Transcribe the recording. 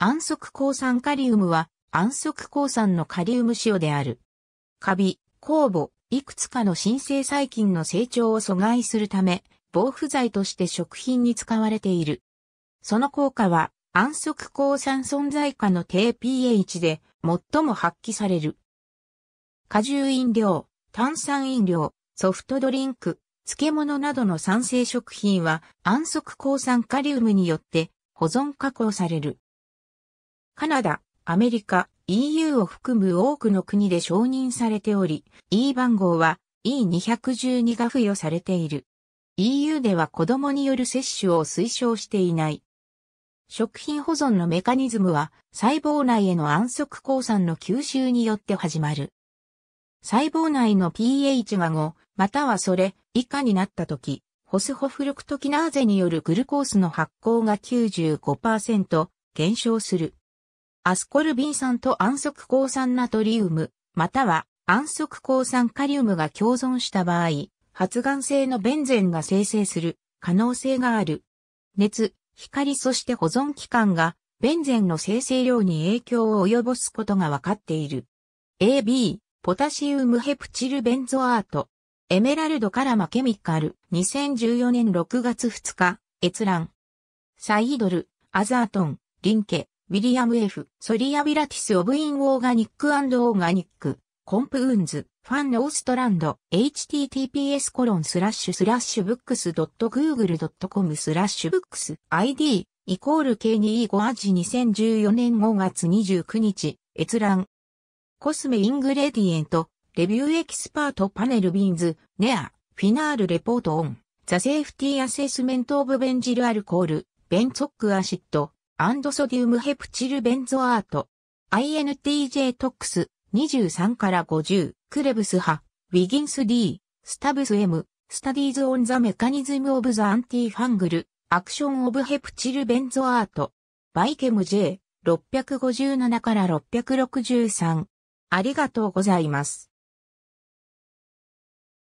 安息鉱酸カリウムは安息鉱酸のカリウム塩である。カビ、酵母、いくつかの新生細菌の成長を阻害するため、防腐剤として食品に使われている。その効果は安息鉱酸存在下の低 pH で最も発揮される。果汁飲料、炭酸飲料、ソフトドリンク、漬物などの酸性食品は安息抗酸カリウムによって保存加工される。カナダ、アメリカ、EU を含む多くの国で承認されており、E 番号は E212 が付与されている。EU では子供による接種を推奨していない。食品保存のメカニズムは細胞内への安息抗酸の吸収によって始まる。細胞内の pH が5、またはそれ以下になった時、ホスホフルクトキナーゼによるグルコースの発酵が95%減少する。アスコルビン酸と安息抗酸ナトリウム、または安息抗酸カリウムが共存した場合、発がん性のベンゼンが生成する可能性がある。熱、光そして保存期間がベンゼンの生成量に影響を及ぼすことが分かっている。AB、ポタシウムヘプチルベンゾアート。エメラルドカラマケミカル、2014年6月2日、閲覧。サイドル、アザートン、リンケ、ウィリアム F. ソリアビラティス・オブ・イン・オーガニック・オーガニック、コンプ・ウンズ、ファン・オーストランド、https コロンスラッシュスラッシュブックス .google.com スラッシュブックス ID イコール K2E5 アジ2014年5月29日、閲覧。コスメイングレディエント、レビューエキスパートパネルビーンズ、ネア、フィナールレポートオン、ザセーフティーアセスメントオブベンジルアルコール、ベンツォックアシッド、アンドソディウムヘプチルベンゾアート。INTJ トックス23から50、クレブス派、ウィギンス D、スタブス M、スタディーズオンザメカニズムオブザアンティファングル、アクションオブヘプチルベンゾアート、バイケム J、657から663。ありがとうございます。